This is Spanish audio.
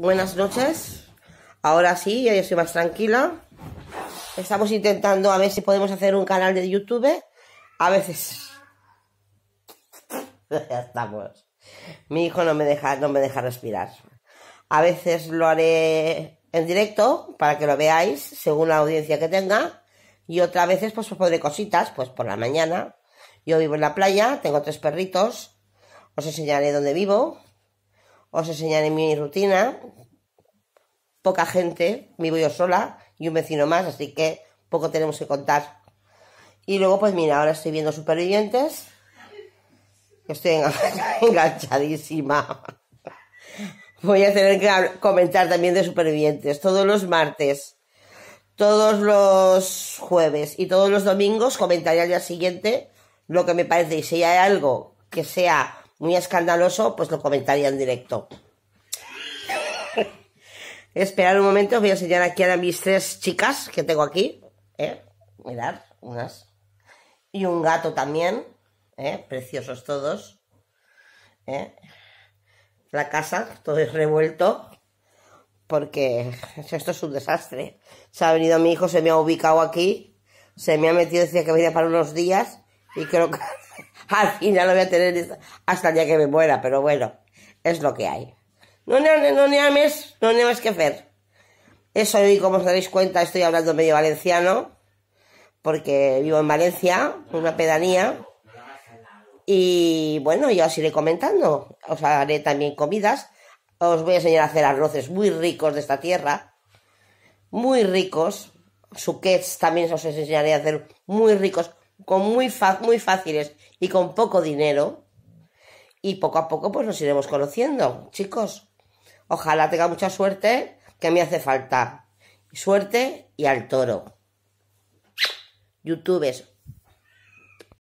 Buenas noches. Ahora sí, ya estoy más tranquila. Estamos intentando a ver si podemos hacer un canal de YouTube. A veces. ya estamos. Mi hijo no me deja, no me deja respirar. A veces lo haré en directo para que lo veáis según la audiencia que tenga. Y otras veces pues os pondré cositas, pues por la mañana. Yo vivo en la playa, tengo tres perritos. Os enseñaré dónde vivo, os enseñaré mi rutina. Poca gente, vivo yo sola y un vecino más, así que poco tenemos que contar. Y luego, pues mira, ahora estoy viendo supervivientes. Estoy enganchadísima. Voy a tener que comentar también de supervivientes. Todos los martes, todos los jueves y todos los domingos comentaré al día siguiente lo que me parece. Y si hay algo que sea muy escandaloso, pues lo comentaría en directo. Esperar un momento, os voy a enseñar aquí a mis tres chicas que tengo aquí. ¿eh? Mirad, unas. Y un gato también. ¿eh? Preciosos todos. ¿eh? La casa, todo es revuelto. Porque esto es un desastre. Se ha venido mi hijo, se me ha ubicado aquí. Se me ha metido, decía que venía para unos días. Y creo que al final lo voy a tener hasta el día que me muera, pero bueno, es lo que hay. No no ames, no ne más que hacer. Eso hoy, como os daréis cuenta, estoy hablando medio valenciano, porque vivo en Valencia, una pedanía. Y bueno, yo os iré comentando. Os haré también comidas. Os voy a enseñar a hacer arroces muy ricos de esta tierra. Muy ricos. Suquets también os enseñaré a hacer muy ricos con muy, muy fáciles y con poco dinero. Y poco a poco pues nos iremos conociendo, chicos. Ojalá tenga mucha suerte, que me hace falta. Suerte y al toro. Youtubers,